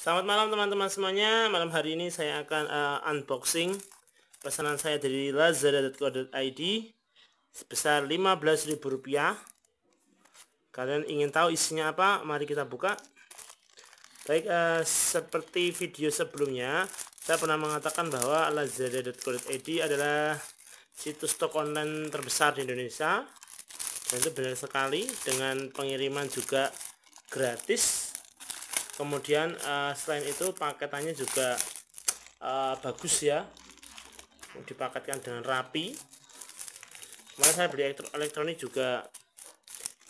Selamat malam teman-teman semuanya. Malam hari ini saya akan uh, unboxing pesanan saya dari lazada.co.id sebesar Rp15.000. Kalian ingin tahu isinya apa? Mari kita buka. Baik, uh, seperti video sebelumnya, saya pernah mengatakan bahwa lazada.co.id adalah situs toko online terbesar di Indonesia. Dan itu benar sekali dengan pengiriman juga gratis kemudian uh, selain itu paketannya juga uh, bagus ya dipaketkan dengan rapi kemarin saya beli elektronik juga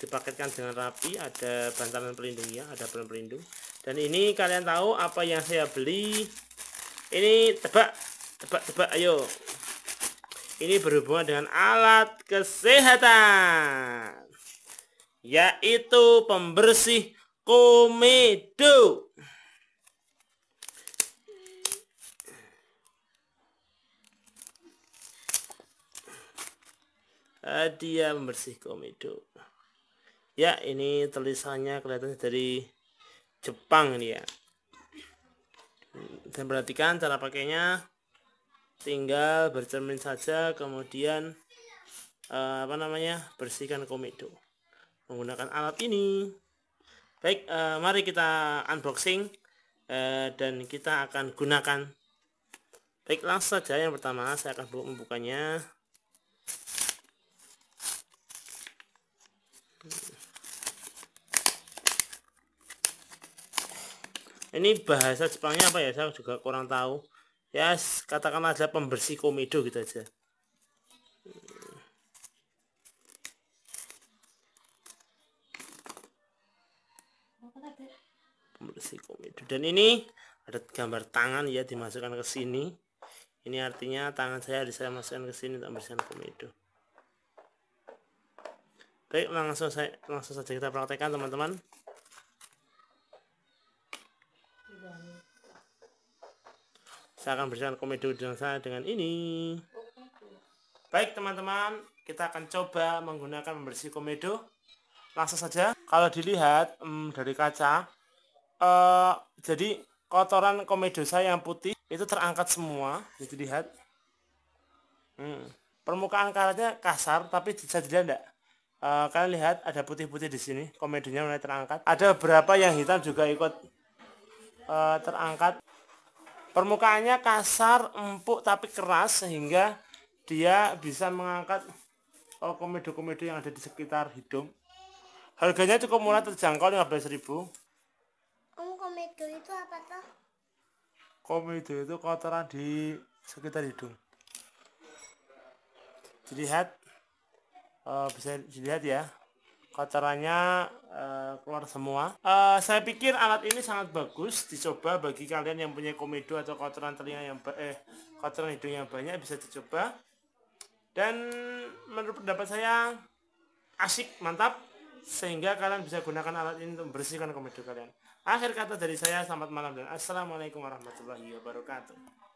dipaketkan dengan rapi ada bantalan pelindungnya ada bahan pelindung dan ini kalian tahu apa yang saya beli ini tebak tebak tebak ayo ini berhubungan dengan alat kesehatan yaitu pembersih komedo. Hadiah membersih komedo. Ya, ini tulisannya kelihatan dari Jepang ini ya. Dan perhatikan cara pakainya tinggal bercermin saja kemudian eh, apa namanya bersihkan komedo menggunakan alat ini Baik, eh, mari kita unboxing eh, dan kita akan gunakan. Baik, langsung saja yang pertama saya akan membukanya. Ini bahasa Jepangnya apa ya? Saya juga kurang tahu. Ya, yes, katakanlah ada pembersih komedo gitu aja. Bersiko komedo Dan ini ada gambar tangan ya dimasukkan ke sini. Ini artinya tangan saya harus saya masukkan ke sini untuk bersihkan komedo. Baik, langsung saya langsung saja kita praktekkan teman-teman. Saya akan bersihkan komedo dengan saya dengan ini. Baik teman-teman, kita akan coba menggunakan membersih komedo langsung saja kalau dilihat hmm, dari kaca uh, jadi kotoran komedo saya yang putih itu terangkat semua jadi lihat hmm. permukaan karatnya kasar tapi bisa dilihat enggak eh, kalian lihat ada putih-putih di sini komedonya mulai terangkat ada beberapa yang hitam juga ikut uh, terangkat permukaannya kasar empuk tapi keras sehingga dia bisa mengangkat komedo-komedo yang ada di sekitar hidung Harganya cukup murah terjangkau 15.000. Kamu komedo itu apa toh? Komedo itu kotoran di sekitar hidung. Dilihat uh, bisa dilihat ya. Kotorannya uh, keluar semua. Uh, saya pikir alat ini sangat bagus dicoba bagi kalian yang punya komedo atau kotoran telinga yang eh kotoran hidung yang banyak bisa dicoba. Dan menurut pendapat saya asik, mantap sehingga kalian bisa gunakan alat ini untuk membersihkan komedo kalian. Akhir kata dari saya, selamat malam dan assalamualaikum warahmatullahi wabarakatuh.